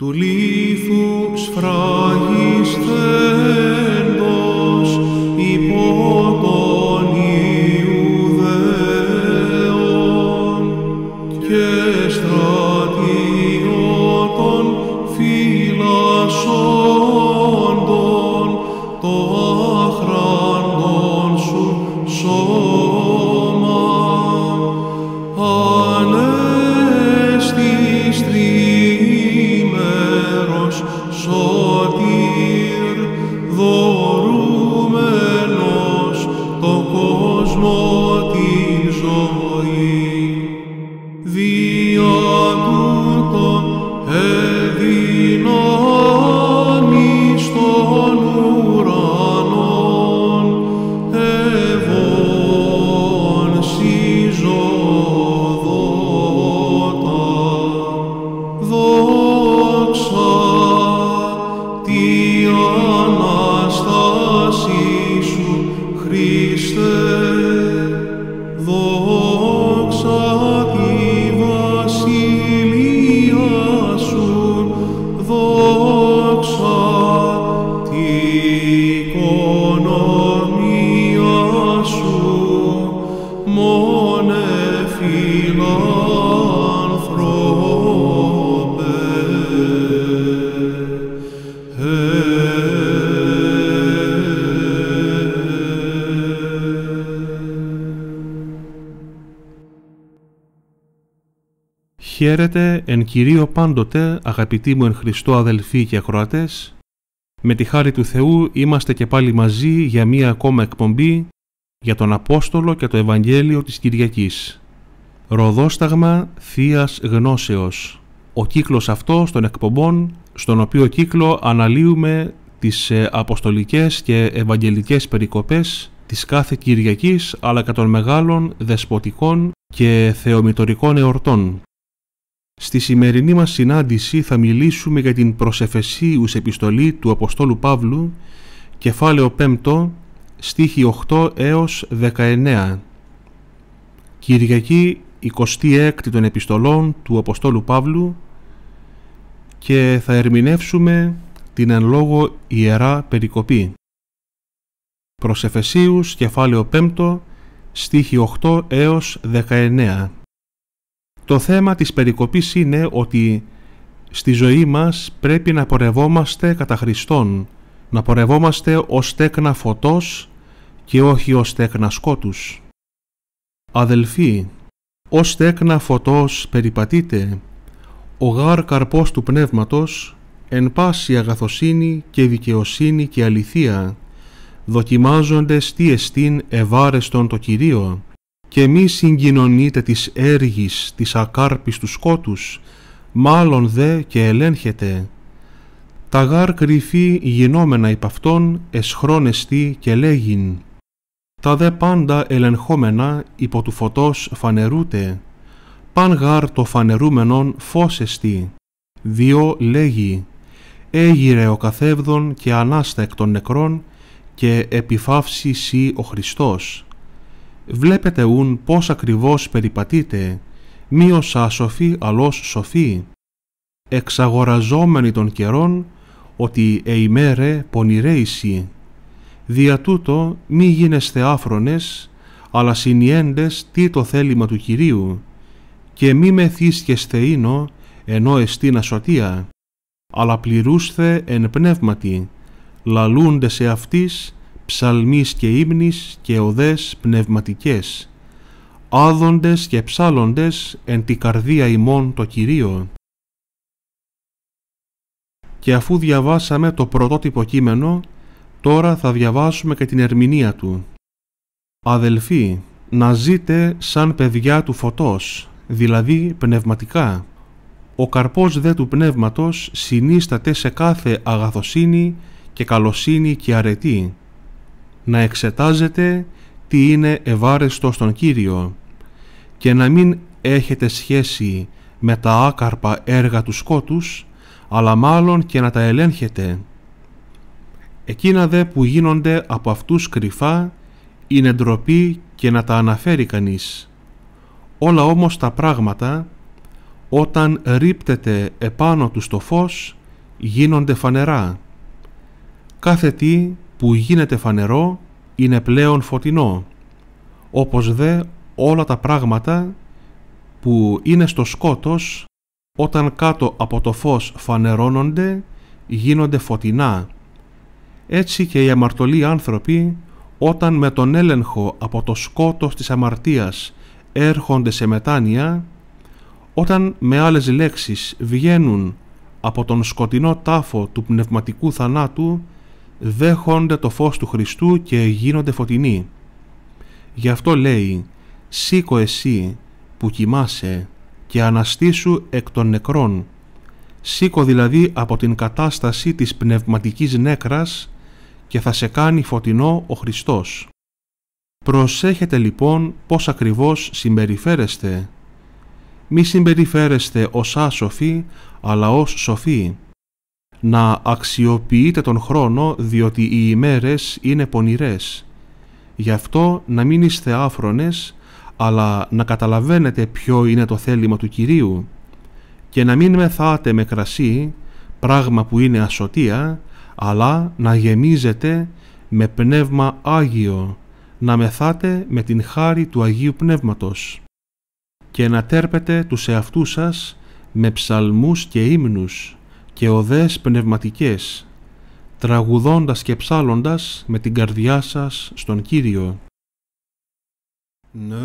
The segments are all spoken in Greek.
του λίθου σφράγιστε Χαίρετε εν Κυρίω πάντοτε, αγαπητοί μου εν Χριστώ αδελφοί και ακροατές. Με τη χάρη του Θεού είμαστε και πάλι μαζί για μία ακόμα εκπομπή για τον Απόστολο και το Ευαγγέλιο της Κυριακής. Ροδόσταγμα Θείας Γνώσεως. Ο κύκλος αυτός των εκπομπών, στον οποίο κύκλο αναλύουμε τις ε, αποστολικές και ευαγγελικές περικοπές της κάθε Κυριακής αλλά και των μεγάλων δεσποτικών και θεομητορικών εορτών Στη σημερινή μας συνάντηση θα μιλήσουμε για την προσεφεσίους επιστολή του Αποστόλου Παύλου, κεφάλαιο 5, στίχη 8 έως 19. Κυριακή 26 των επιστολών του Αποστόλου Παύλου και θα ερμηνεύσουμε την εν λόγω Ιερά Περικοπή. Προσεφεσίους κεφάλαιο 5, στίχη 8 έως 19. Το θέμα της περικοπής είναι ότι στη ζωή μας πρέπει να πορευόμαστε κατά Χριστόν, να πορευόμαστε ως τέκνα φωτός και όχι ως τέκνα σκότους. Αδελφοί, ως τέκνα φωτός περιπατείτε, ο γάρ καρπός του πνεύματος, εν πάση αγαθοσύνη και δικαιοσύνη και αληθεία, δοκιμάζονται στι εστίν ευάρεστον το Κυρίο, και μη συγκοινωνείτε της έργης της ακάρπης του σκότους, μάλλον δε και ελέγχετε. Τα γάρ κρυφή γινόμενα υπ' αυτών εσχρόνεστη και λέγειν. Τα δε πάντα ελεγχόμενα υπό του φωτός φανερούτε, παν γάρ το φανερούμενον φώσεστη. δύο λέγει, έγιρε ο καθέβδων και ανάστα εκ των νεκρών και επιφαύσει ο Χριστός βλέπετε ούν πώς ακριβώς περιπατείτε, μίως ασοφή αλλως σοφή, εξαγοραζόμενοι των καιρών, ότι εημέρε πονηρέησι. Δια τούτο μη γίνεστε άφρονες, αλλά συνιέντες τι το θέλημα του Κυρίου, και μη μεθύσκεστε ίνο, ενώ εστίν ασωτεία, αλλά πληρούστε εν πνεύματι, λαλούντε σε αυτής ψαλμής και ύμνης και οδές πνευματικές, άδοντες και ψάλλοντες εν τη καρδία ημών το Κυρίο. Και αφού διαβάσαμε το πρωτότυπο κείμενο, τώρα θα διαβάσουμε και την ερμηνεία του. Αδελφοί, να ζείτε σαν παιδιά του φωτός, δηλαδή πνευματικά. Ο καρπός δε του πνεύματος συνίσταται σε κάθε αγαθοσύνη και καλοσύνη και αρετή να εξετάζετε τι είναι ευάρεστο στον Κύριο και να μην έχετε σχέση με τα άκαρπα έργα του σκότους, αλλά μάλλον και να τα ελέγχετε. Εκείνα δε που γίνονται από αυτούς κρυφά είναι ντροπή και να τα αναφέρει κανείς. Όλα όμως τα πράγματα όταν ρίπτεται επάνω τους το φως γίνονται φανερά. Κάθε τι που γίνεται φανερό είναι πλέον φωτεινό, όπως δε όλα τα πράγματα που είναι στο σκότος όταν κάτω από το φως φανερώνονται γίνονται φωτεινά. Έτσι και οι αμαρτωλοί άνθρωποι όταν με τον έλεγχο από το σκότος της αμαρτίας έρχονται σε μετάνοια, όταν με άλλες λέξεις βγαίνουν από τον σκοτεινό τάφο του πνευματικού θανάτου δέχονται το φως του Χριστού και γίνονται φωτεινοί. Γι' αυτό λέει «Σήκω εσύ που κοιμάσαι και αναστήσου εκ των νεκρών». Σήκω δηλαδή από την κατάσταση της πνευματικής νέκρας και θα σε κάνει φωτεινό ο Χριστός. Προσέχετε λοιπόν πώς ακριβώς συμπεριφέρεστε. Μη συμπεριφέρεστε ως άσοφοι, αλλά ως σοφοί να αξιοποιείτε τον χρόνο διότι οι ημέρες είναι πονηρές. Γι' αυτό να μην είστε άφρονες, αλλά να καταλαβαίνετε ποιο είναι το θέλημα του Κυρίου και να μην μεθάτε με κρασί, πράγμα που είναι ασωτία, αλλά να γεμίζετε με πνεύμα Άγιο, να μεθάτε με την χάρη του Αγίου Πνεύματος και να τέρπετε τους εαυτούς σας με ψαλμούς και ύμνους και οδές πνευματικές, τραγουδώντας και ψάλλοντας με την καρδιά σας στον Κύριο. Ναι.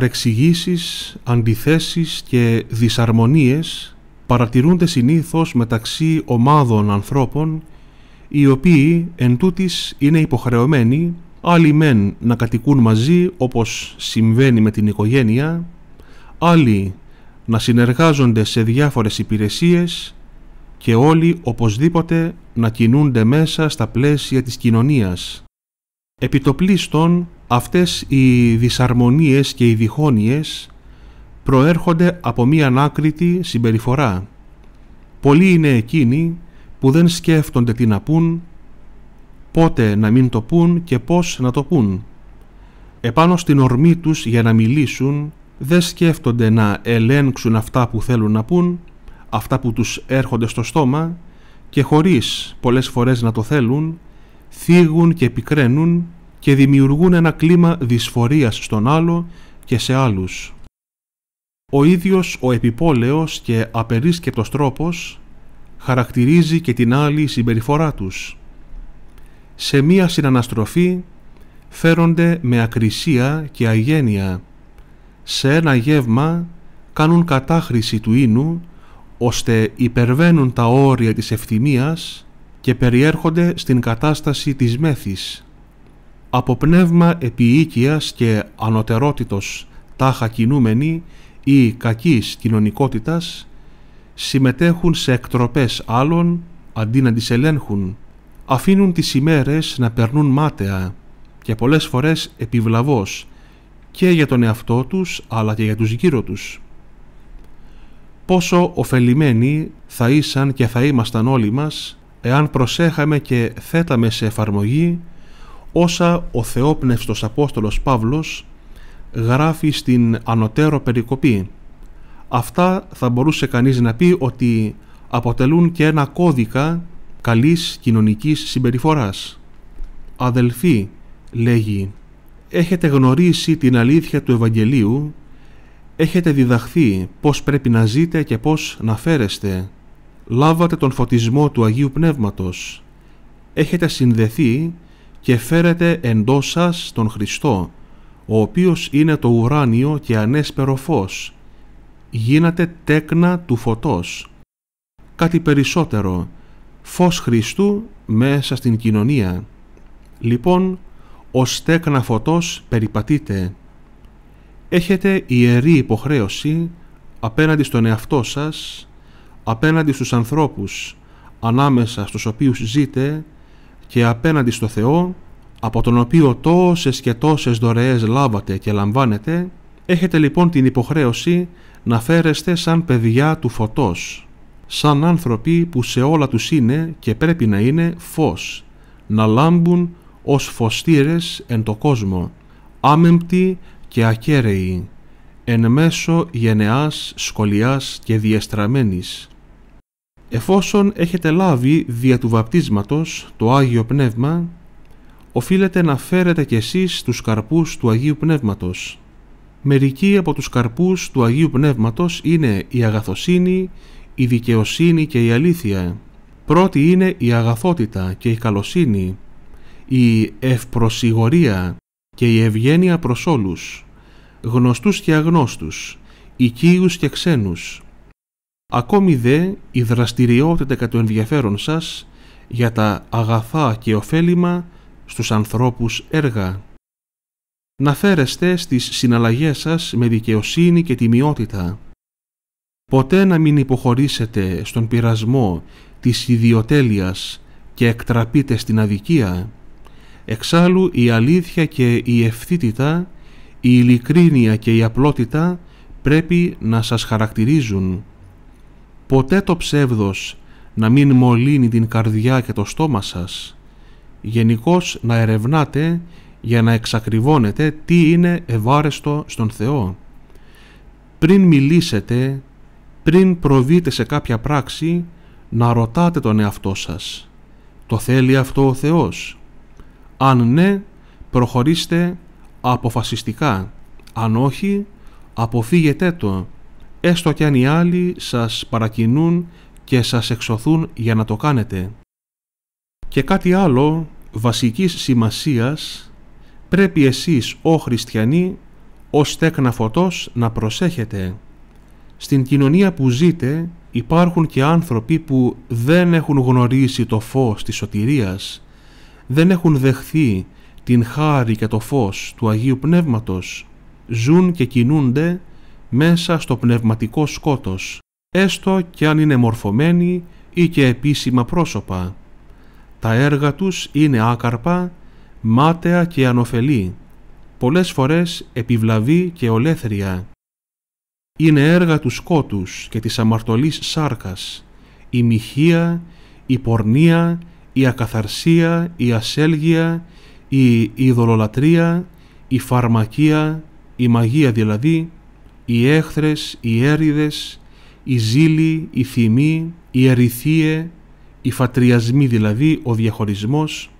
Παρεξηγήσεις, αντιθέσεις και δυσαρμονίες παρατηρούνται συνήθως μεταξύ ομάδων ανθρώπων οι οποίοι εν είναι υποχρεωμένοι άλλοι μεν να κατοικούν μαζί όπως συμβαίνει με την οικογένεια, άλλοι να συνεργάζονται σε διάφορες υπηρεσίες και όλοι οπωσδήποτε να κινούνται μέσα στα πλαίσια της κοινωνίας. Επιτοπλίστων Αυτές οι δυσαρμονίες και οι διχόνοιες προέρχονται από μία ανάκριτη συμπεριφορά. Πολλοί είναι εκείνοι που δεν σκέφτονται τι να πούν, πότε να μην το πούν και πώς να το πούν. Επάνω στην ορμή τους για να μιλήσουν δεν σκέφτονται να ελέγξουν αυτά που θέλουν να πούν, αυτά που τους έρχονται στο στόμα και χωρίς πολλές φορές να το θέλουν, θίγουν και πικραίνουν και δημιουργούν ένα κλίμα δυσφορίας στον άλλο και σε άλλους. Ο ίδιος ο επιπόλαιος και απερίσκεπτος τρόπος χαρακτηρίζει και την άλλη συμπεριφορά τους. Σε μία συναναστροφή φέρονται με ακρισία και αγένεια. Σε ένα γεύμα κάνουν κατάχρηση του ίνου ώστε υπερβαίνουν τα όρια της ευθυμίας και περιέρχονται στην κατάσταση της μέθης από πνεύμα επιοίκειας και ανωτερότητος τάχα κινούμενοι ή κακής κοινωνικότητας συμμετέχουν σε εκτροπές άλλων αντί να τις ελέγχουν. Αφήνουν τις ημέρες να περνούν μάταια και πολλές φορές επιβλαβώς και για τον εαυτό τους αλλά και για τους γύρω τους. Πόσο ωφελημένοι θα ήσαν και θα ήμασταν όλοι μας εάν προσέχαμε και θέταμε σε εφαρμογή όσα ο Θεόπνευστος Απόστολος Παύλος γράφει στην ανωτέρω περικοπή. Αυτά θα μπορούσε κανείς να πει ότι αποτελούν και ένα κώδικα καλής κοινωνικής συμπεριφοράς. «Αδελφοί», λέγει, «έχετε γνωρίσει την αλήθεια του Ευαγγελίου, έχετε διδαχθεί πώς πρέπει να ζείτε και πώς να φέρεστε, λάβατε τον φωτισμό του Αγίου Πνεύματος, έχετε συνδεθεί και φέρετε εντός σας τον Χριστό, ο οποίος είναι το ουράνιο και ανέσπερο φως. Γίνατε τέκνα του φωτός. Κάτι περισσότερο, φως Χριστού μέσα στην κοινωνία. Λοιπόν, ως τέκνα φωτός περιπατείτε. Έχετε ιερή υποχρέωση απέναντι στον εαυτό σας, απέναντι στους ανθρώπους ανάμεσα στους οποίους ζείτε και απέναντι στο Θεό, από τον οποίο τόσες και τόσες δωρεές λάβατε και λαμβάνετε, έχετε λοιπόν την υποχρέωση να φέρεστε σαν παιδιά του φωτός, σαν άνθρωποι που σε όλα τους είναι και πρέπει να είναι φως, να λάμπουν ως φωστήρες εν το κόσμο, άμεμπτοι και ακέραιοι, εν μέσω γενεάς, σκολιάς και διεστραμμένης, Εφόσον έχετε λάβει δια του βαπτίσματος το Άγιο Πνεύμα, οφείλετε να φέρετε κι εσείς τους καρπούς του Αγίου Πνεύματος. Μερικοί από τους καρπούς του Αγίου Πνεύματος είναι η αγαθοσύνη, η δικαιοσύνη και η αλήθεια. Πρώτη είναι η αγαθότητα και η καλοσύνη, η ευπροσιγορία και η ευγένεια προς όλους, γνωστούς και αγνώστους, οικίους και ξένους, Ακόμη δε η δραστηριότητα κατ' το ενδιαφέρον σας για τα αγαθά και ωφέλιμα στους ανθρώπους έργα. Να φέρεστε στις συναλλαγές σας με δικαιοσύνη και τιμιότητα. Ποτέ να μην υποχωρήσετε στον πειρασμό της ιδιοτέλειας και εκτραπείτε στην αδικία. Εξάλλου η αλήθεια και η ευθύτητα, η ειλικρίνεια και η απλότητα πρέπει να σας χαρακτηρίζουν ποτέ το ψεύδος να μην μολύνει την καρδιά και το στόμα σας, γενικώς να ερευνάτε για να εξακριβώνετε τι είναι ευάρεστο στον Θεό. Πριν μιλήσετε, πριν προβείτε σε κάποια πράξη, να ρωτάτε τον εαυτό σας. Το θέλει αυτό ο Θεός. Αν ναι, προχωρήστε αποφασιστικά. Αν όχι, αποφύγετε το έστω κι αν οι άλλοι σας παρακινούν και σας εξωθούν για να το κάνετε. Και κάτι άλλο βασικής σημασίας πρέπει εσείς, ο χριστιανοί, ως τέκνα φωτός να προσέχετε. Στην κοινωνία που ζείτε υπάρχουν και άνθρωποι που δεν έχουν γνωρίσει το φως της σωτηρίας, δεν έχουν δεχθεί την χάρη και το φως του Αγίου Πνεύματος, ζουν και κινούνται μέσα στο πνευματικό σκότος, έστω και αν είναι μορφωμένοι ή και επίσημα πρόσωπα. Τα έργα τους είναι άκαρπα, μάταια και ανοφελή, πολλές φορές επιβλαβή και ολέθρια. Είναι έργα του σκότους και της αμαρτωλής σάρκας, η μοιχεία, η πορνεία, η ακαθαρσία, η ασέλγεια, η ειδωλολατρία, η φαρμακεία, η μαγεία δηλαδή, οι έχθρες, οι έριδες, η ζήλη, η θυμή, η ερηθίε, οι φατριασμοί δηλαδή, ο διαχωρισμός,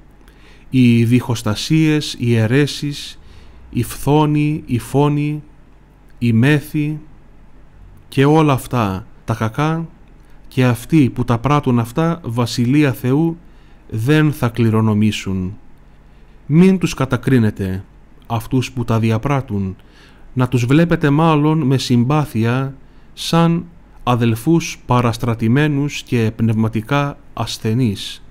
οι διχοστασίες, οι αιρέσεις, η φθόνη, η φόνη, η μέθη και όλα αυτά τα κακά και αυτοί που τα πράττουν αυτά βασιλεία Θεού δεν θα κληρονομήσουν. Μην τους κατακρίνετε αυτούς που τα διαπράττουν να τους βλέπετε μάλλον με συμπάθεια σαν αδελφούς παραστρατημένους και πνευματικά ασθενείς.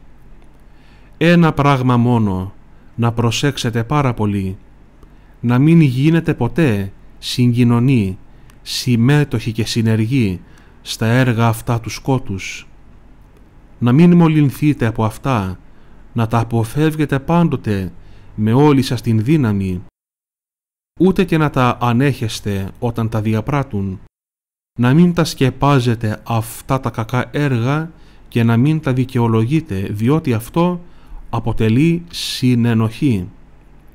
Ένα πράγμα μόνο, να προσέξετε πάρα πολύ, να μην γίνετε ποτέ συγκοινωνή, συμμέτοχοι και συνεργοί στα έργα αυτά του σκότους. Να μην μολυνθείτε από αυτά, να τα αποφεύγετε πάντοτε με όλη σας την δύναμη ούτε και να τα ανέχεστε όταν τα διαπράττουν. Να μην τα σκεπάζετε αυτά τα κακά έργα και να μην τα δικαιολογείτε, διότι αυτό αποτελεί συνενοχή.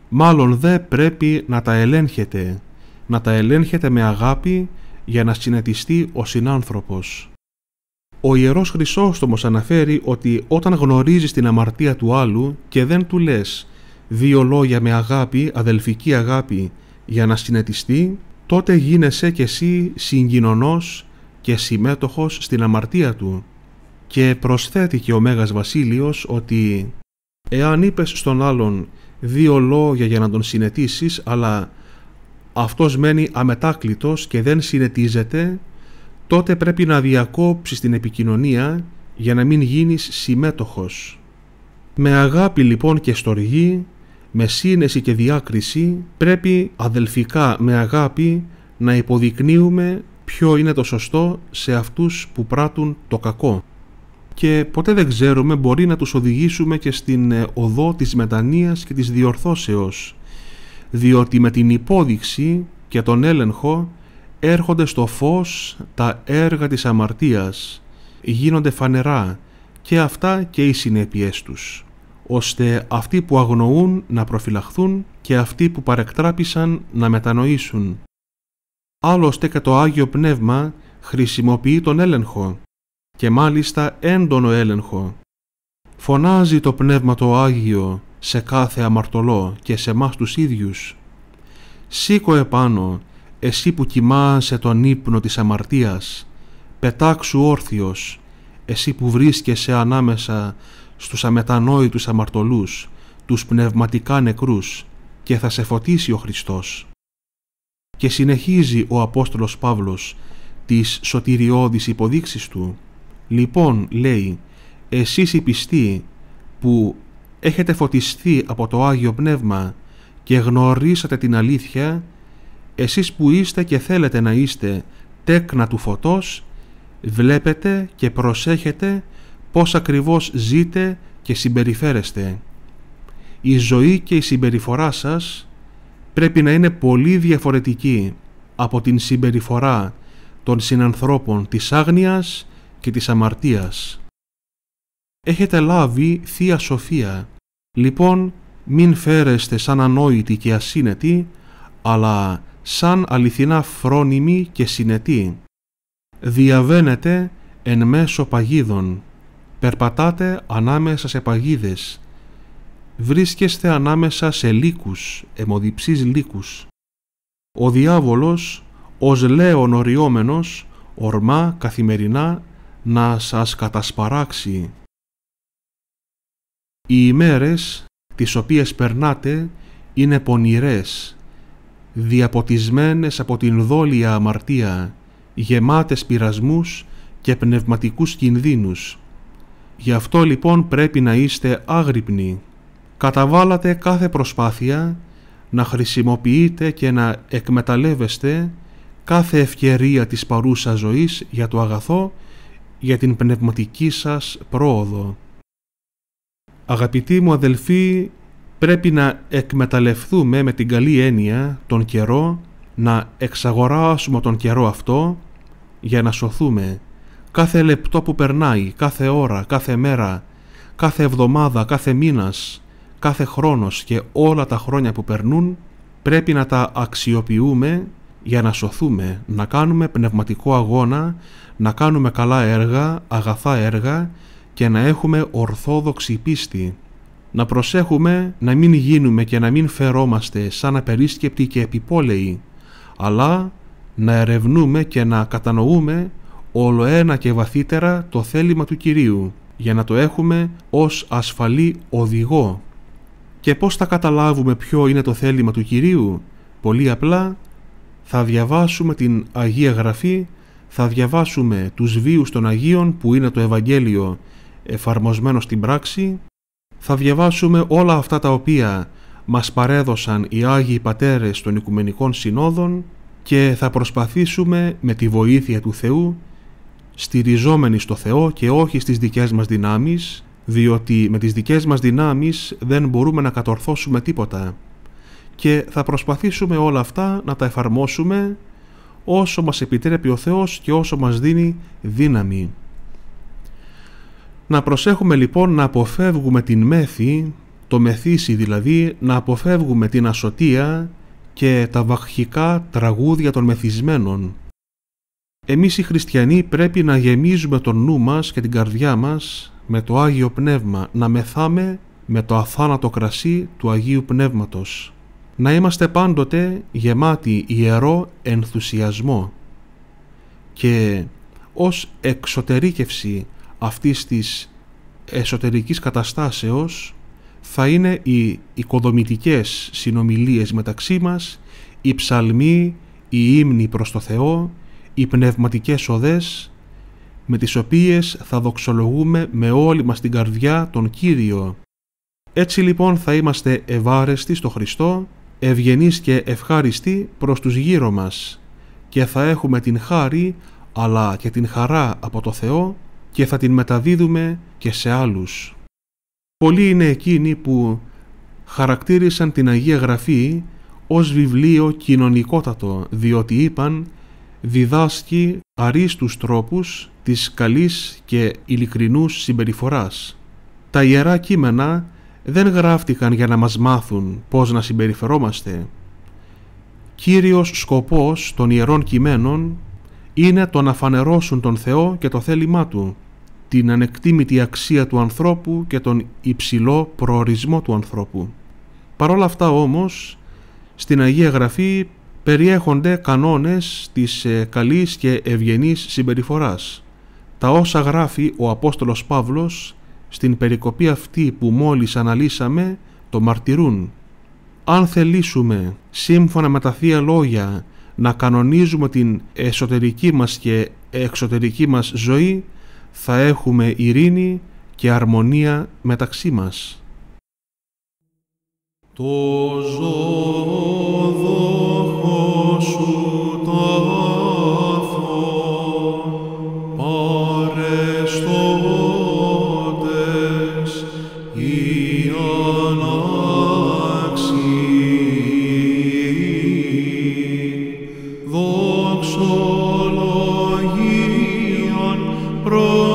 Μάλλον δε πρέπει να τα ελέγχετε, να τα ελέγχετε με αγάπη για να συνετιστεί ο συνάνθρωπος. Ο Ιερός Χρυσόστομος αναφέρει ότι όταν γνωρίζεις την αμαρτία του άλλου και δεν του λες δύο λόγια με αγάπη, αδελφική αγάπη για να συνετιστεί, τότε γίνεσαι κι εσύ συγκοινωνός και συμμέτοχος στην αμαρτία του. Και προσθέτει ο Μέγας Βασίλειος ότι «Εάν είπες στον άλλον δύο λόγια για να τον συνετίσεις, αλλά αυτός μένει αμετάκλητος και δεν συνετίζεται, τότε πρέπει να διακόψεις την επικοινωνία για να μην γίνεις συμμέτοχος. Με αγάπη λοιπόν και στοργή με σύνεση και διάκριση πρέπει αδελφικά με αγάπη να υποδεικνύουμε ποιο είναι το σωστό σε αυτούς που πράττουν το κακό. Και ποτέ δεν ξέρουμε μπορεί να τους οδηγήσουμε και στην ε, οδό της μετανοίας και της διορθώσεως, διότι με την υπόδειξη και τον έλεγχο έρχονται στο φως τα έργα της αμαρτίας, γίνονται φανερά και αυτά και οι συνέπειές τους ώστε αυτοί που αγνοούν να προφυλαχθούν και αυτοί που παρεκτράπησαν να μετανοήσουν. Άλλωστε και το Άγιο Πνεύμα χρησιμοποιεί τον έλεγχο και μάλιστα έντονο έλεγχο. Φωνάζει το Πνεύμα το Άγιο σε κάθε αμαρτωλό και σε μας τους ίδιους. Σήκω επάνω, εσύ που κοιμάσαι τον ύπνο της αμαρτίας, πετάξου όρθιος, εσύ που βρίσκεσαι ανάμεσα στους αμετανόητους αμαρτωλούς, τους πνευματικά νεκρούς και θα σε φωτίσει ο Χριστός. Και συνεχίζει ο Απόστολος Παύλος τις σωτηριώδεις υποδείξεις του. Λοιπόν, λέει, εσείς οι πιστοί που έχετε φωτιστεί από το Άγιο Πνεύμα και γνωρίσατε την αλήθεια, εσείς που είστε και θέλετε να είστε τέκνα του φωτός, βλέπετε και προσέχετε πώς ακριβώς ζείτε και συμπεριφέρεστε. Η ζωή και η συμπεριφορά σας πρέπει να είναι πολύ διαφορετική από την συμπεριφορά των συνανθρώπων της άγνοιας και της αμαρτίας. Έχετε λάβει Θεία Σοφία, λοιπόν μην φέρεστε σαν ανόητοι και ασύνετοι, αλλά σαν αληθινά φρόνιμοι και συνετοί. Διαβαίνετε εν μέσω παγίδων περπατάτε ανάμεσα σε παγίδες, βρίσκεστε ανάμεσα σε λύκους, αιμοδιψείς λύκους. Ο διάβολος, ως λέον οριόμενος, ορμά καθημερινά να σας κατασπαράξει. Οι ημέρες τις οποίες περνάτε είναι πονηρές, διαποτισμένες από την δόλια αμαρτία, γεμάτες πειρασμούς και πνευματικούς κινδύνους. Γι' αυτό λοιπόν πρέπει να είστε άγρυπνοι. Καταβάλατε κάθε προσπάθεια να χρησιμοποιείτε και να εκμεταλλεύεστε κάθε ευκαιρία της παρούσας ζωής για το αγαθό, για την πνευματική σας πρόοδο. Αγαπητοί μου αδελφοί, πρέπει να εκμεταλλευτούμε με την καλή έννοια τον καιρό, να εξαγοράσουμε τον καιρό αυτό για να σωθούμε. Κάθε λεπτό που περνάει, κάθε ώρα, κάθε μέρα, κάθε εβδομάδα, κάθε μήνας, κάθε χρόνος και όλα τα χρόνια που περνούν πρέπει να τα αξιοποιούμε για να σωθούμε, να κάνουμε πνευματικό αγώνα, να κάνουμε καλά έργα, αγαθά έργα και να έχουμε ορθόδοξη πίστη. Να προσέχουμε να μην γίνουμε και να μην φερόμαστε σαν απερίσκεπτοι και επιπόλαιοι, αλλά να ερευνούμε και να κατανοούμε όλο ένα και βαθύτερα το θέλημα του Κυρίου για να το έχουμε ως ασφαλή οδηγό. Και πώς θα καταλάβουμε ποιο είναι το θέλημα του Κυρίου. Πολύ απλά θα διαβάσουμε την Αγία Γραφή, θα διαβάσουμε τους βίους των Αγίων που είναι το Ευαγγέλιο εφαρμοσμένο στην πράξη, θα διαβάσουμε όλα αυτά τα οποία μας παρέδωσαν οι Άγιοι Πατέρες των Οικουμενικών Συνόδων και θα προσπαθήσουμε με τη βοήθεια του Θεού στηριζόμενοι στο Θεό και όχι στις δικές μας δυνάμεις, διότι με τις δικές μας δυνάμεις δεν μπορούμε να κατορθώσουμε τίποτα και θα προσπαθήσουμε όλα αυτά να τα εφαρμόσουμε όσο μας επιτρέπει ο Θεός και όσο μας δίνει δύναμη. Να προσέχουμε λοιπόν να αποφεύγουμε την μέθη, το μεθύσι δηλαδή, να αποφεύγουμε την ασωτεία και τα βαχχικά τραγούδια των μεθυσμένων εμείς οι χριστιανοί πρέπει να γεμίζουμε τον νου μας και την καρδιά μας με το Άγιο Πνεύμα, να μεθάμε με το αθάνατο κρασί του Αγίου Πνεύματος. Να είμαστε πάντοτε γεμάτοι ιερό ενθουσιασμό και ως εξωτερήκευση αυτής της εσωτερικής καταστάσεως θα είναι οι οικοδομητικές συνομιλίες μεταξύ μας, οι ψαλμοί, οι ύμνοι προς το Θεό, οι πνευματικές οδές με τις οποίες θα δοξολογούμε με όλη μας την καρδιά τον Κύριο. Έτσι λοιπόν θα είμαστε ευάρεστοι στο Χριστό, ευγενείς και ευχάριστοι προς τους γύρω μας και θα έχουμε την χάρη αλλά και την χαρά από το Θεό και θα την μεταδίδουμε και σε άλλους. Πολλοί είναι εκείνοι που χαρακτήρισαν την Αγία Γραφή ως βιβλίο κοινωνικότατο διότι είπαν διδάσκει αρίστους τρόπους της καλής και ειλικρινούς συμπεριφοράς. Τα Ιερά Κείμενα δεν γράφτηκαν για να μας μάθουν πώς να συμπεριφερόμαστε. Κύριος σκοπός των Ιερών Κειμένων είναι το να φανερώσουν τον Θεό και το θέλημά Του, την ανεκτήμητη αξία του ανθρώπου και τον υψηλό προορισμό του ανθρώπου. Παρ' όλα αυτά όμως, στην Αγία Γραφή περιέχονται κανόνες της ε, καλής και ευγενής συμπεριφοράς. Τα όσα γράφει ο Απόστολος Παύλος στην περικοπή αυτή που μόλις αναλύσαμε το μαρτυρούν. Αν θελήσουμε σύμφωνα με τα Θεία Λόγια να κανονίζουμε την εσωτερική μας και εξωτερική μας ζωή θα έχουμε ειρήνη και αρμονία μεταξύ μας. Το pro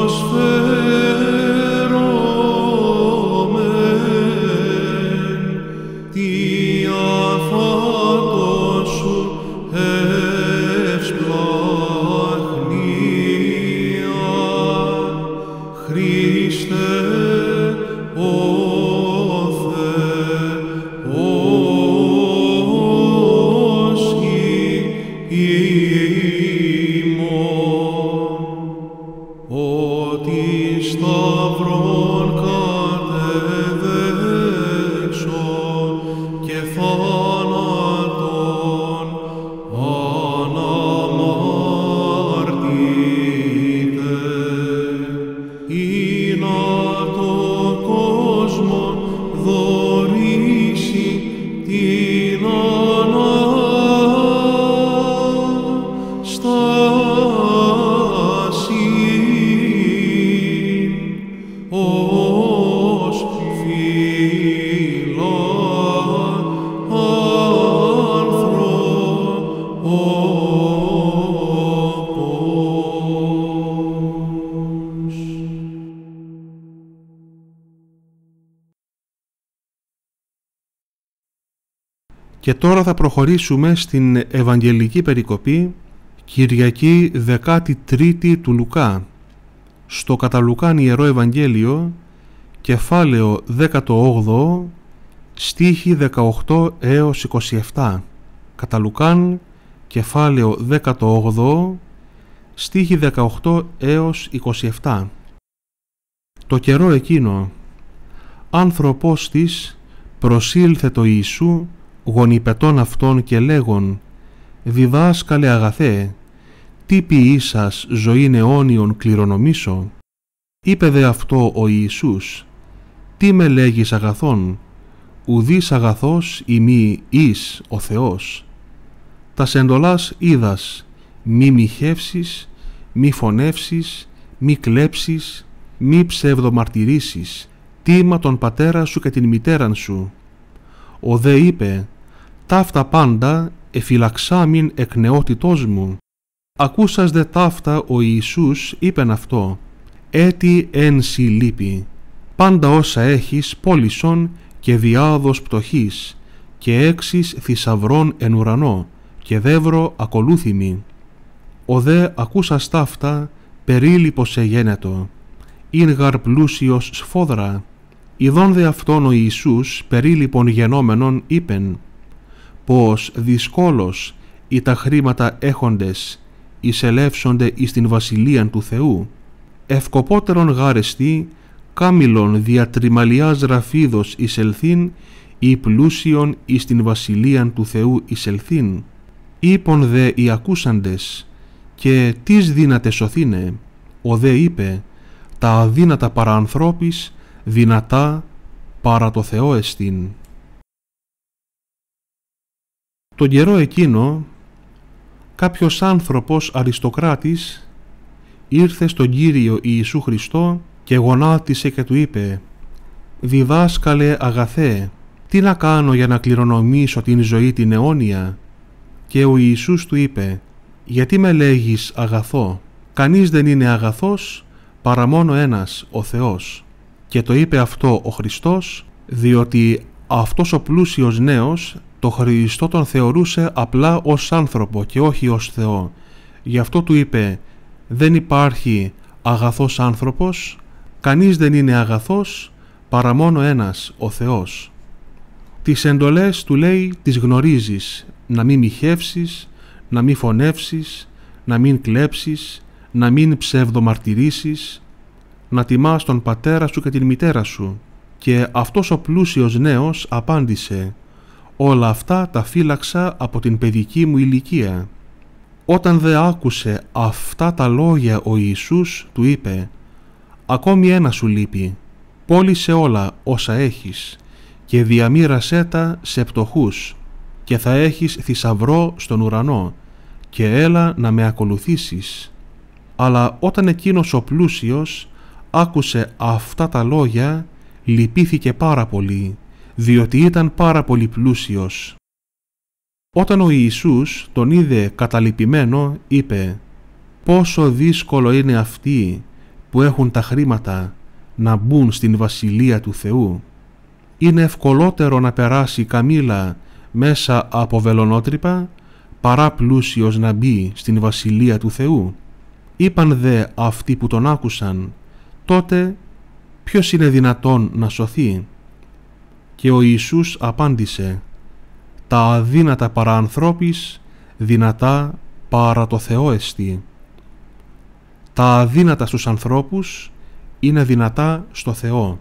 Και τώρα θα προχωρήσουμε στην Ευαγγελική Περικοπή Κυριακή 13η του Λουκά στο Καταλουκάν Ιερό Ευαγγέλιο κεφάλαιο 18 στίχη 18 έως 27 Καταλουκάν κεφάλαιο 18 στίχη 18 έως 27 Το καιρό εκείνο άνθρωπος της προσήλθε το Ιησού γονιπετών αυτών και λέγον «Διδάσκαλε αγαθέ, τι ποιή σας ζωή αιώνιον κληρονομήσω» είπε δε αυτό ο Ιησούς «Τι με λέγεις αγαθόν, ουδής αγαθός ημί εις ο Θεός» τας σεντολάς είδας, μη μοιχεύσεις, μη φωνεύσεις, μη κλέψεις, μη ψευδομαρτυρήσεις, τίμα τον πατέρα σου και την μητέραν σου. Ο δε είπε, ταύτα πάντα εφυλαξάμιν εκ νεότητός μου. Ακούσας δε ταύτα ο Ιησούς είπεν αυτό, έτι εν σι Πάντα όσα έχεις πόλησον και διάδος πτωχής και έξις θησαυρών εν ουρανό και δεύρο ακολούθημη. Ο δε ακούσας ταύτα περίλυπος εγένετο, ειν γαρ πλούσιος σφόδρα. Ιδών δε αυτόν ο Ιησούς περίλυπον γενόμενον είπεν, πως δυσκόλως οι τα χρήματα έχοντες εισελεύσονται εις την βασιλείαν του Θεού. Ευκοπότερον γάρεστη, κάμιλον διατριμαλιάς ραφίδος εισελθήν, ή πλούσιον εις την βασιλείαν του Θεού εισελθήν. Ήπον δε οι ακούσαντες, και τις δύνατες σωθήνε. Ο δε είπε, τα αδύνατα παρά δυνατά παρά το Θεό εστίν. Τον καιρό εκείνο κάποιος άνθρωπος αριστοκράτης ήρθε στον Κύριο Ιησού Χριστό και γονάτισε και του είπε «Διδάσκαλε αγαθέ, τι να κάνω για να κληρονομήσω την ζωή την αιώνια» και ο Ιησούς του είπε «Γιατί με λέγεις αγαθό, κανείς δεν είναι αγαθός παρά μόνο ένας, ο Θεός» και το είπε αυτό ο Χριστός διότι αυτός ο πλούσιος νέος το Χριστό τον θεωρούσε απλά ως άνθρωπο και όχι ως Θεό. Γι' αυτό του είπε «Δεν υπάρχει αγαθός άνθρωπος, κανείς δεν είναι αγαθός παρά μόνο ένας, ο Θεός». Τις εντολές του λέει τις γνωρίζεις, να μην μοιχεύσεις, να μην φωνεύσεις, να μην κλέψεις, να μην ψευδομαρτυρήσεις, να τιμάς τον πατέρα σου και την μητέρα σου. Και αυτός ο πλούσιος νέος απάντησε Όλα αυτά τα φύλαξα από την παιδική μου ηλικία. Όταν δε άκουσε αυτά τα λόγια ο Ιησούς του είπε «Ακόμη ένα σου λείπει, πώλησε όλα όσα έχεις και διαμήρασέ τα σε πτωχούς και θα έχεις θησαυρό στον ουρανό και έλα να με ακολουθήσεις». Αλλά όταν εκείνος ο πλούσιος άκουσε αυτά τα λόγια λυπήθηκε πάρα πολύ διότι ήταν πάρα πολύ πλούσιος. Όταν ο Ιησούς τον είδε καταλυπημένο, είπε «Πόσο δύσκολο είναι αυτοί που έχουν τα χρήματα να μπουν στην Βασιλεία του Θεού. Είναι ευκολότερο να περάσει καμήλα μέσα από βελονότρυπα παρά πλούσιος να μπει στην Βασιλεία του Θεού». Είπαν δε αυτοί που τον άκουσαν «Τότε ποιος είναι δυνατόν να σωθεί» Και ο Ιησούς απάντησε «Τα αδύνατα παρά ανθρώπης, δυνατά παρά το Θεό εστί». Τα αδύνατα στους ανθρώπους είναι δυνατά στο Θεό.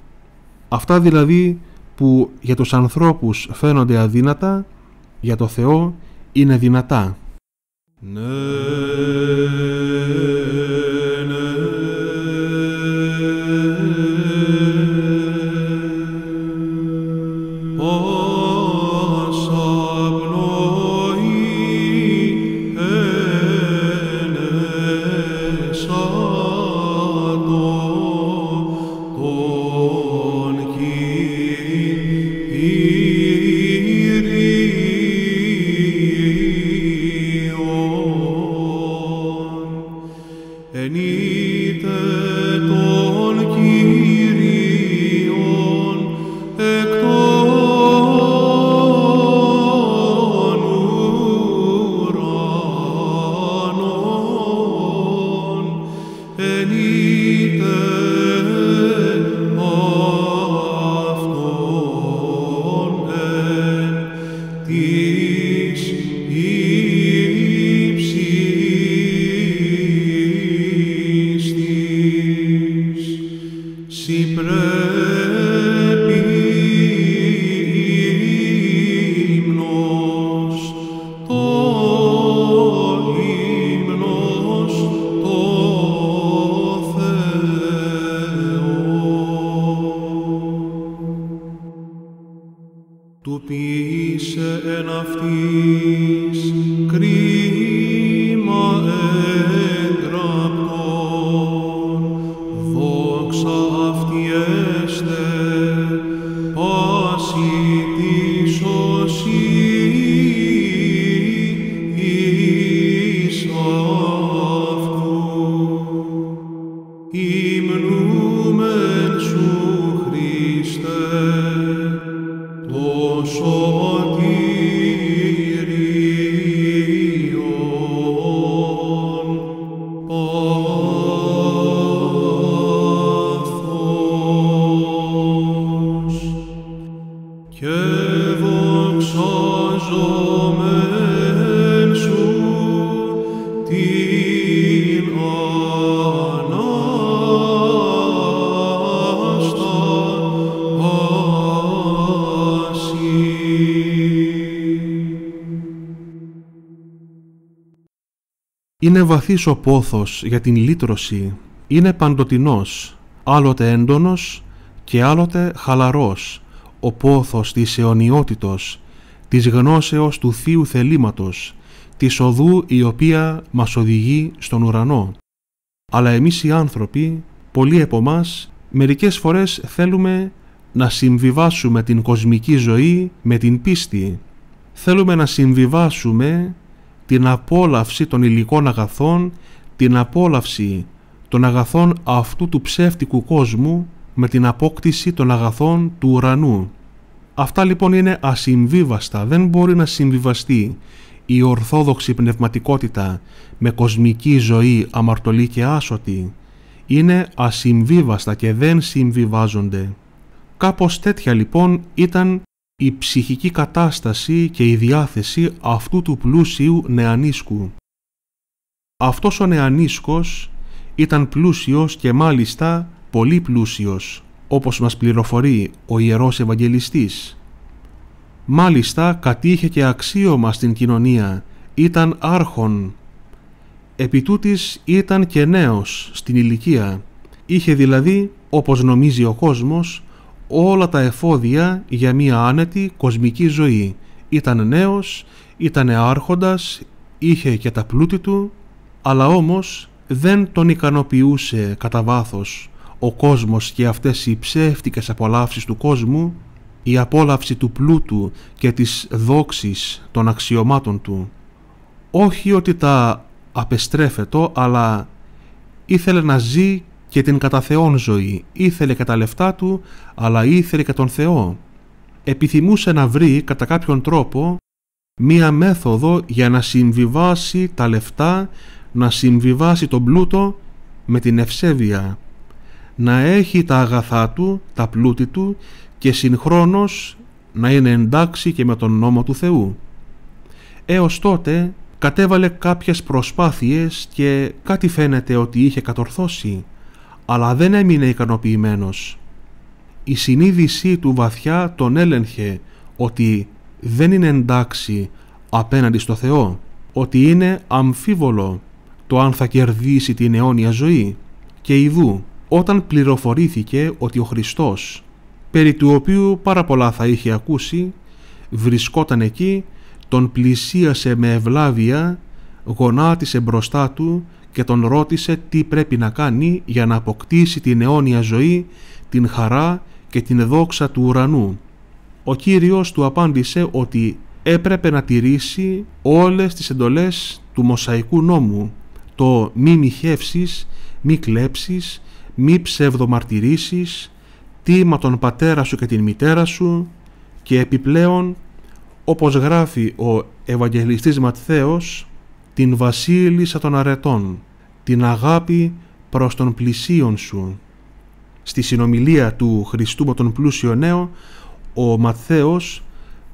Αυτά δηλαδή που για τους ανθρώπους φαίνονται αδύνατα, για το Θεό είναι δυνατά. Ναι. βαθύς ο πόθος για την λύτρωση είναι παντοτινός, άλλοτε έντονος και άλλοτε χαλαρός, ο πόθος της αιωνιότητος, της γνώσεως του Θείου θελήματος, της οδού η οποία μας οδηγεί στον ουρανό. Αλλά εμείς οι άνθρωποι, πολλοί από εμάς, μερικές φορές θέλουμε να συμβιβάσουμε την κοσμική ζωή με την πίστη. Θέλουμε να συμβιβάσουμε την απόλαυση των υλικών αγαθών, την απόλαυση των αγαθών αυτού του ψεύτικου κόσμου με την απόκτηση των αγαθών του ουρανού. Αυτά λοιπόν είναι ασυμβίβαστα, δεν μπορεί να συμβιβαστεί η ορθόδοξη πνευματικότητα με κοσμική ζωή αμαρτωλή και άσωτη. Είναι ασυμβίβαστα και δεν συμβιβάζονται. Κάπως τέτοια λοιπόν ήταν η ψυχική κατάσταση και η διάθεση αυτού του πλούσιου νεανίσκου. Αυτός ο νεανίσκος ήταν πλούσιος και μάλιστα πολύ πλούσιος, όπως μας πληροφορεί ο Ιερός Ευαγγελιστής. Μάλιστα κατήχε και αξίωμα στην κοινωνία, ήταν άρχον. Επί ήταν και νέος στην ηλικία, είχε δηλαδή, όπως νομίζει ο κόσμος, όλα τα εφόδια για μία άνετη κοσμική ζωή. Ήταν νέος, ήταν άρχοντας, είχε και τα πλούτη του, αλλά όμως δεν τον ικανοποιούσε κατά βάθος ο κόσμος και αυτές οι ψεύτικες απολαύσεις του κόσμου, η απόλαυση του πλούτου και της δόξης των αξιωμάτων του. Όχι ότι τα απεστρέφετο, αλλά ήθελε να ζει και την κατά Θεόν ζωή, ήθελε και τα λεφτά του, αλλά ήθελε και τον Θεό. Επιθυμούσε να βρει κατά κάποιον τρόπο μία μέθοδο για να συμβιβάσει τα λεφτά, να συμβιβάσει τον πλούτο με την ευσέβεια, να έχει τα αγαθά του, τα πλούτη του και συγχρόνως να είναι εντάξει και με τον νόμο του Θεού. Έως τότε κατέβαλε κάποιες προσπάθειες και κάτι φαίνεται ότι είχε κατορθώσει αλλά δεν έμεινε ικανοποιημένος. Η συνείδησή του βαθιά τον έλεγχε ότι δεν είναι εντάξει απέναντι στο Θεό, ότι είναι αμφίβολο το αν θα κερδίσει την αιώνια ζωή. Και ιδού, όταν πληροφορήθηκε ότι ο Χριστός, περί του οποίου πάρα πολλά θα είχε ακούσει, βρισκόταν εκεί, τον πλησίασε με ευλάβεια, γονάτισε μπροστά του και τον ρώτησε τι πρέπει να κάνει για να αποκτήσει την αιώνια ζωή, την χαρά και την δόξα του ουρανού. Ο Κύριος του απάντησε ότι έπρεπε να τηρήσει όλες τις εντολές του Μοσαϊκού νόμου, το μη μοιχεύσεις, μη κλέψεις, μη ψευδομαρτυρήσεις, τίμα τον πατέρα σου και την μητέρα σου και επιπλέον, όπως γράφει ο Ευαγγελιστής Ματθαίος, την βασίλισσα των αρετών, την αγάπη προς τον πλησίον σου. Στη συνομιλία του Χριστού με τον πλούσιο νέο, ο Ματθαίος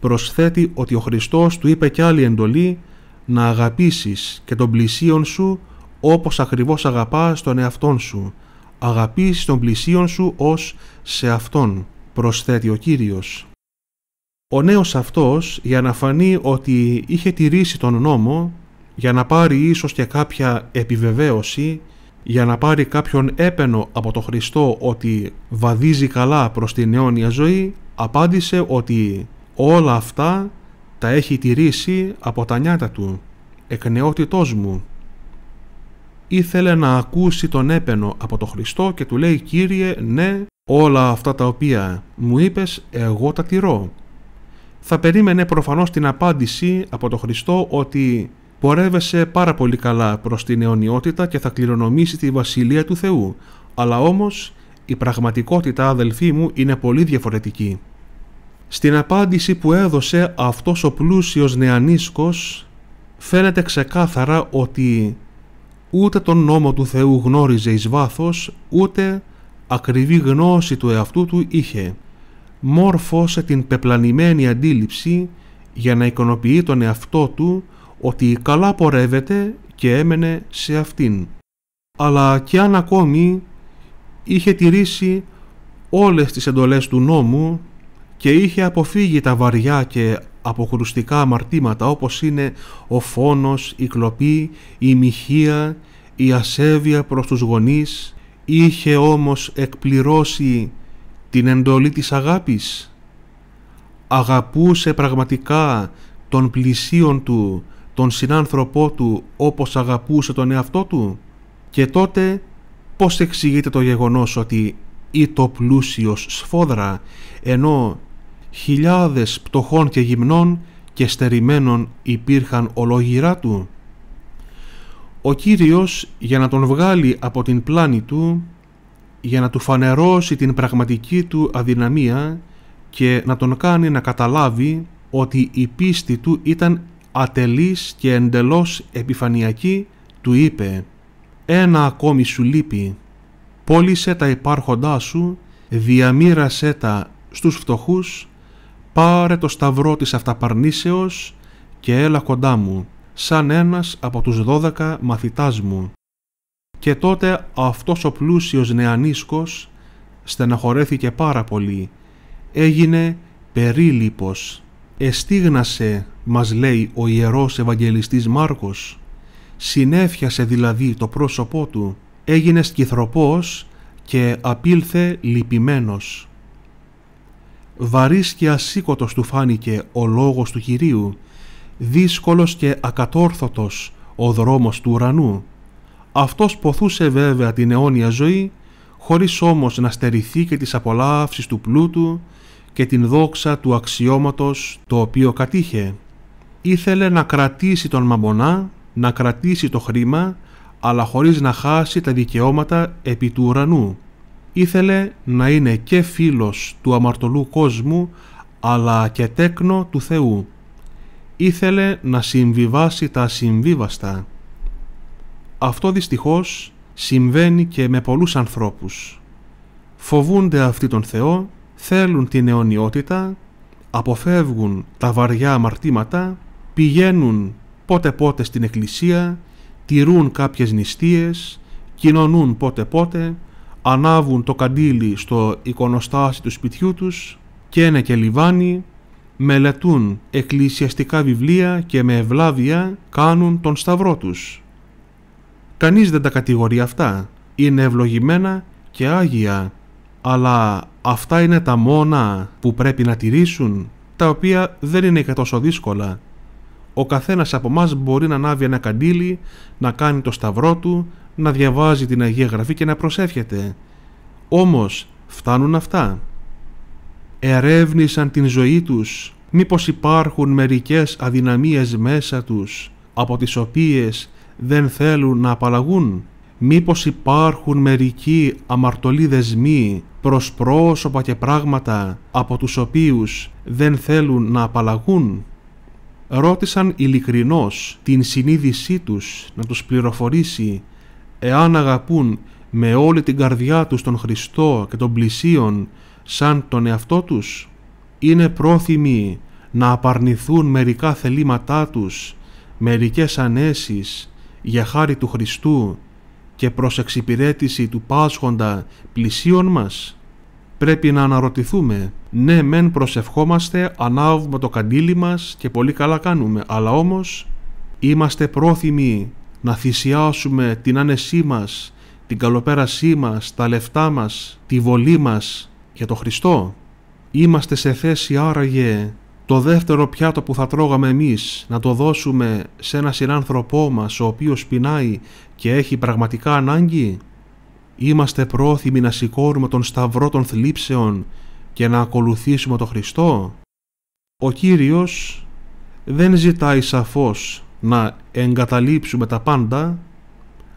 προσθέτει ότι ο Χριστός του είπε κι άλλη εντολή να αγαπήσεις και τον πλησίον σου όπως ακριβώς αγαπάς τον εαυτόν σου. Αγαπήσεις τον πλησίον σου ως σε αυτόν, προσθέτει ο Κύριος. Ο νέος αυτός για να φανεί ότι είχε τηρήσει τον νόμο για να πάρει ίσως και κάποια επιβεβαίωση, για να πάρει κάποιον έπαινο από τον Χριστό ότι βαδίζει καλά προς την αιώνια ζωή, απάντησε ότι όλα αυτά τα έχει τηρήσει από τα νιάτα του, εκ νεότητός μου. Ήθελε να ακούσει τον έπαινο από τον Χριστό και του λέει «Κύριε, ναι, όλα αυτά τα οποία μου είπες, εγώ τα τηρώ». Θα περίμενε προφανώς την απάντηση από τον Χριστό ότι πορεύεσαι πάρα πολύ καλά προς την αιωνιότητα και θα κληρονομήσει τη Βασιλεία του Θεού, αλλά όμως η πραγματικότητα αδελφοί μου είναι πολύ διαφορετική. Στην απάντηση που έδωσε αυτός ο πλούσιος νεανίσκος φαίνεται ξεκάθαρα ότι ούτε τον νόμο του Θεού γνώριζε εις βάθος, ούτε ακριβή γνώση του εαυτού του είχε. Μόρφωσε την πεπλανημένη αντίληψη για να εικονοποιεί τον εαυτό του ότι καλά πορεύεται και έμενε σε αυτήν. Αλλά και αν ακόμη είχε τηρήσει όλες τις εντολές του νόμου και είχε αποφύγει τα βαριά και αποκρουστικά αμαρτήματα όπως είναι ο φόνος, η κλοπή, η μοιχεία, η ασέβεια προς τους γονείς, είχε όμως εκπληρώσει την εντολή της αγάπης. Αγαπούσε πραγματικά τὸν πλησίον του τον συνάνθρωπό του όπως αγαπούσε τον εαυτό του και τότε πώς εξηγείται το γεγονός ότι ή το πλούσιος σφόδρα ενώ χιλιάδες πτωχών και γυμνών και στερημένων υπήρχαν ολόγυρά του. Ο Κύριος για να τον βγάλει από την πλάνη του, για να του φανερώσει την πραγματική του αδυναμία και να τον κάνει να καταλάβει ότι η πίστη του ήταν ατελής και εντελώς επιφανειακή, του είπε «Ένα ακόμη σου λείπει, πώλησε τα υπάρχοντά σου, διαμήρασέ τα στους φτωχούς, πάρε το σταυρό της αυταπαρνήσεως και έλα κοντά μου, σαν ένας από τους δώδεκα μαθητάς μου». Και τότε αυτός ο πλούσιος νεανίσκος στεναχωρέθηκε πάρα πολύ, έγινε περίλυπος, εστίγνασε μας λέει ο Ιερός Ευαγγελιστής Μάρκος, συνέφιασε δηλαδή το πρόσωπό του, έγινε σκυθροπός και απήλθε λυπημένος. Βαρύς και ασήκωτος του φάνηκε ο λόγος του Κυρίου, δύσκολος και ακατόρθωτος ο δρόμος του ουρανού. Αυτός ποθούσε βέβαια την αιώνια ζωή, χωρίς όμως να στερηθεί και τις απολαύσεις του πλούτου και την δόξα του αξιώματος το οποίο κατήχε ήθελε να κρατήσει τον Μαμπονά, να κρατήσει το χρήμα, αλλά χωρίς να χάσει τα δικαιώματα επί του ουρανού. Ήθελε να είναι και φίλος του αμαρτωλού κόσμου, αλλά και τέκνο του Θεού. Ήθελε να συμβιβάσει τα συμβιβαστά. Αυτό δυστυχώς συμβαίνει και με πολλούς ανθρώπους. Φοβούνται αυτοί τον Θεό, θέλουν την αιωνιότητα, αποφεύγουν τα βαριά αμαρτήματα πηγαίνουν πότε πότε στην εκκλησία, τηρούν κάποιες νηστείες, κοινωνούν πότε πότε, ανάβουν το καντήλι στο εικονοστάσι του σπιτιού τους, καίνε και λιβάνι, μελετούν εκκλησιαστικά βιβλία και με ευλάβεια κάνουν τον σταυρό τους. Κανείς δεν τα κατηγορεί αυτά, είναι ευλογημένα και άγια, αλλά αυτά είναι τα μόνα που πρέπει να τηρήσουν, τα οποία δεν είναι και τόσο δύσκολα. Ο καθένας από εμάς μπορεί να ανάβει ένα καντήλι, να κάνει το σταυρό του, να διαβάζει την Αγία Γραφή και να προσεύχεται. Όμως φτάνουν αυτά. Ερεύνησαν την ζωή τους, μήπως υπάρχουν μερικές αδυναμίες μέσα τους, από τις οποίες δεν θέλουν να απαλλαγούν. Μήπως υπάρχουν μερικοί αμαρτωλοί δεσμοί προς πρόσωπα και πράγματα από τους οποίους δεν θέλουν να απαλλαγούν ρώτησαν ειλικρινώς την συνείδησή τους να τους πληροφορήσει εάν αγαπούν με όλη την καρδιά τους τον Χριστό και τον πλησίον σαν τον εαυτό τους. Είναι πρόθυμοι να απαρνηθούν μερικά θελήματά τους, μερικές ανέσεις για χάρη του Χριστού και προς εξυπηρέτηση του πάσχοντα πλησίον μας πρέπει να αναρωτηθούμε. Ναι, μεν προσευχόμαστε, ανάβουμε το καντήλι μας και πολύ καλά κάνουμε, αλλά όμως είμαστε πρόθυμοι να θυσιάσουμε την άνεσή μας, την καλοπέρασή μας, τα λεφτά μας, τη βολή μας για το Χριστό. Είμαστε σε θέση άραγε το δεύτερο πιάτο που θα τρώγαμε εμείς να το δώσουμε σε ένα συνάνθρωπό μας ο οποίος πεινάει και έχει πραγματικά ανάγκη. Είμαστε πρόθυμοι να σηκώνουμε τον σταυρό των θλίψεων και να ακολουθήσουμε τον Χριστό. Ο Κύριος δεν ζητάει σαφώς να εγκαταλείψουμε τα πάντα,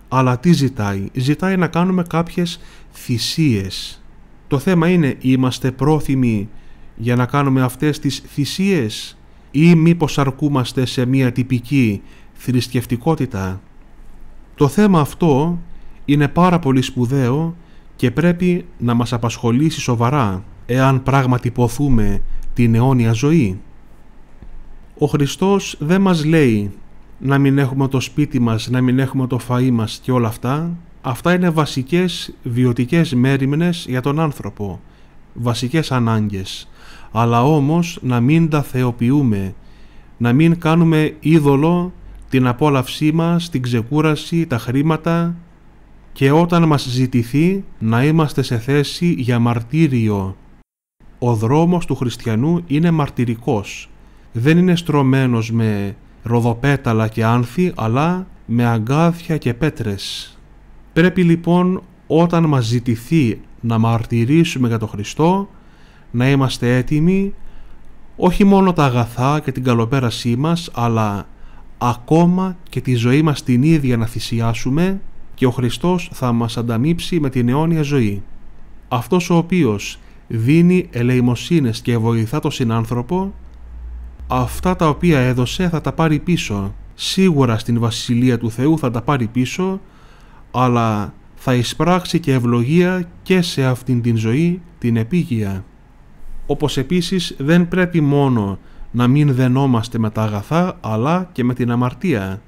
αλλά τι ζητάει. Ζητάει να κάνουμε κάποιες θυσίες. Το θέμα είναι είμαστε πρόθυμοι για να κάνουμε αυτές τις θυσίες ή μήπως αρκούμαστε σε μια τυπική θρησκευτικότητα. Το θέμα αυτό είναι πάρα πολύ σπουδαίο και πρέπει να μας απασχολήσει σοβαρά εάν πράγματι ποθούμε την αιώνια ζωή. Ο Χριστός δεν μας λέει να μην έχουμε το σπίτι μας, να μην έχουμε το φαΐ μας και όλα αυτά. Αυτά είναι βασικές βιωτικές μέρημνες για τον άνθρωπο, βασικές ανάγκες. Αλλά όμως να μην τα θεοποιούμε, να μην κάνουμε είδωλο την απόλαυσή μας, την ξεκούραση, τα χρήματα, και όταν μας ζητηθεί να είμαστε σε θέση για μαρτύριο. Ο δρόμος του χριστιανού είναι μαρτυρικός. Δεν είναι στρωμένος με ροδοπέταλα και άνθη, αλλά με αγκάθια και πέτρες. Πρέπει λοιπόν όταν μας ζητηθεί να μαρτυρήσουμε για τον Χριστό, να είμαστε έτοιμοι όχι μόνο τα αγαθά και την καλοπέρασή μας, αλλά ακόμα και τη ζωή μας την ίδια να θυσιάσουμε και ο Χριστός θα μας ανταμείψει με την αιώνια ζωή. Αυτός ο οποίος δίνει ελεημοσύνες και βοηθά τον συνάνθρωπο, αυτά τα οποία έδωσε θα τα πάρει πίσω. Σίγουρα στην Βασιλεία του Θεού θα τα πάρει πίσω, αλλά θα εισπράξει και ευλογία και σε αυτήν την ζωή την επίγεια. Όπως επίσης δεν πρέπει μόνο να μην δενόμαστε με τα αγαθά, αλλά και με την αμαρτία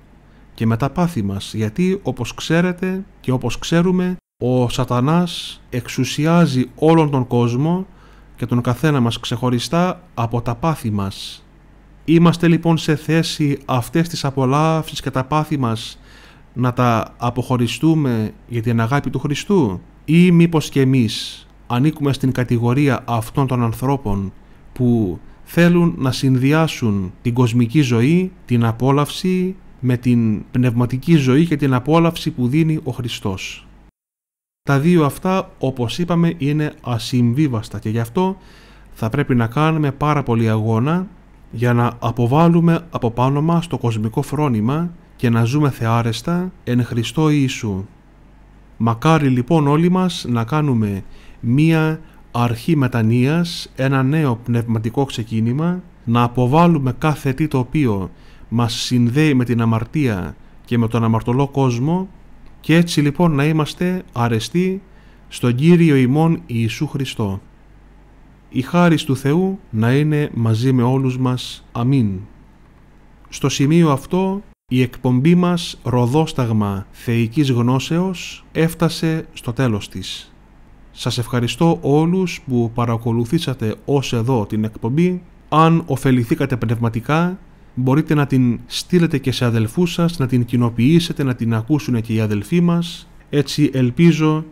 και με τα πάθη μας, γιατί όπως ξέρετε και όπως ξέρουμε, ο σατανάς εξουσιάζει όλον τον κόσμο και τον καθένα μας ξεχωριστά από τα πάθη μας. Είμαστε λοιπόν σε θέση αυτές τις απολαύσεις και τα πάθη μας να τα αποχωριστούμε για την αγάπη του Χριστού ή μήπως και εμείς ανήκουμε στην κατηγορία αυτών των ανθρώπων που θέλουν να συνδυάσουν την κοσμική ζωή, την απόλαυση με την πνευματική ζωή και την απόλαυση που δίνει ο Χριστός. Τα δύο αυτά, όπως είπαμε, είναι ασυμβίβαστα και γι' αυτό θα πρέπει να κάνουμε πάρα πολύ αγώνα για να αποβάλουμε από πάνω μας το κοσμικό φρόνημα και να ζούμε θεάρεστα εν Χριστώ Ιησού. Μακάρι λοιπόν όλοι μας να κάνουμε μία αρχή μετανοίας, ένα νέο πνευματικό ξεκίνημα, να αποβάλουμε κάθε τι το οποίο μας συνδέει με την αμαρτία και με τον αμαρτωλό κόσμο και έτσι λοιπόν να είμαστε αρεστοί στον Κύριο ημών Ιησού Χριστό. Η χάρις του Θεού να είναι μαζί με όλους μας. Αμήν. Στο σημείο αυτό η εκπομπή μας «Ροδόσταγμα Θεϊκής Γνώσεως» έφτασε στο τέλος της. Σας ευχαριστώ όλους που παρακολουθήσατε ως εδώ την εκπομπή. Αν ωφεληθήκατε πνευματικά, μπορείτε να την στείλετε και σε αδελφούς σας, να την κοινοποιήσετε, να την ακούσουν και οι αδελφοί μας. Έτσι ελπίζω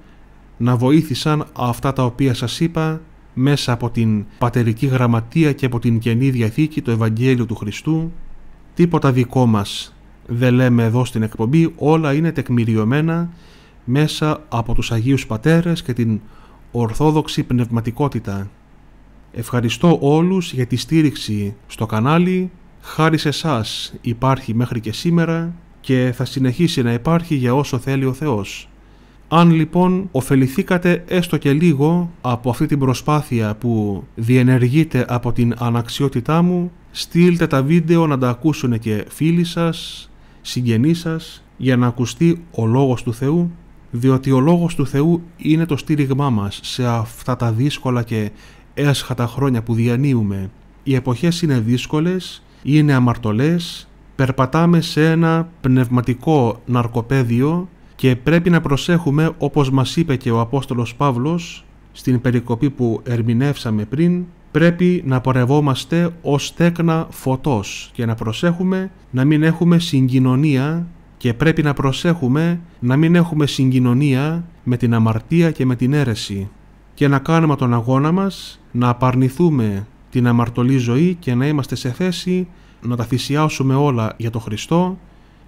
να βοήθησαν αυτά τα οποία σας είπα μέσα από την πατερική γραμματεία και από την Καινή Διαθήκη, το Ευαγγέλιο του Χριστού. Τίποτα δικό μας δεν λέμε εδώ στην εκπομπή, όλα είναι τεκμηριωμένα μέσα από τους Αγίους Πατέρες και την Ορθόδοξη Πνευματικότητα. Ευχαριστώ όλους για τη στήριξη στο κανάλι, Χάρη σε εσάς υπάρχει μέχρι και σήμερα και θα συνεχίσει να υπάρχει για όσο θέλει ο Θεός. Αν λοιπόν ωφεληθήκατε έστω και λίγο από αυτή την προσπάθεια που διενεργείται από την αναξιότητά μου, στείλτε τα βίντεο να τα ακούσουν και φίλοι σας, συγγενείς σας, για να ακουστεί ο Λόγος του Θεού, διότι ο Λόγος του Θεού είναι το στήριγμά μας σε αυτά τα δύσκολα και έσχατα χρόνια που διανύουμε. Οι εποχές είναι δύσκολες είναι αμαρτωλές, περπατάμε σε ένα πνευματικό ναρκοπέδιο και πρέπει να προσέχουμε όπως μας είπε και ο Απόστολος Παύλος στην περικοπή που ερμηνεύσαμε πριν πρέπει να πορευόμαστε ως τέκνα φωτός και να προσέχουμε να μην έχουμε συγκοινωνία και πρέπει να προσέχουμε να μην έχουμε συγκοινωνία με την αμαρτία και με την αίρεση και να κάνουμε τον αγώνα μας να απαρνηθούμε την αμαρτωλή ζωή και να είμαστε σε θέση να τα θυσιάσουμε όλα για τον Χριστό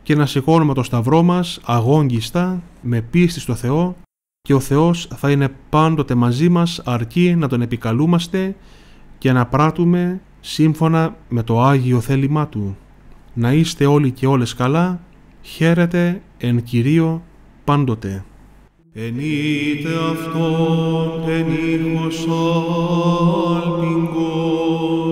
και να σηκώνουμε το σταυρό μας αγόγγιστα με πίστη στο Θεό και ο Θεός θα είναι πάντοτε μαζί μας αρκεί να Τον επικαλούμαστε και να πράττουμε σύμφωνα με το Άγιο θέλημά Του. Να είστε όλοι και όλες καλά, χαίρετε εν Κυρίω πάντοτε εν είτε αυτόν εν ήχος άλπιγκος.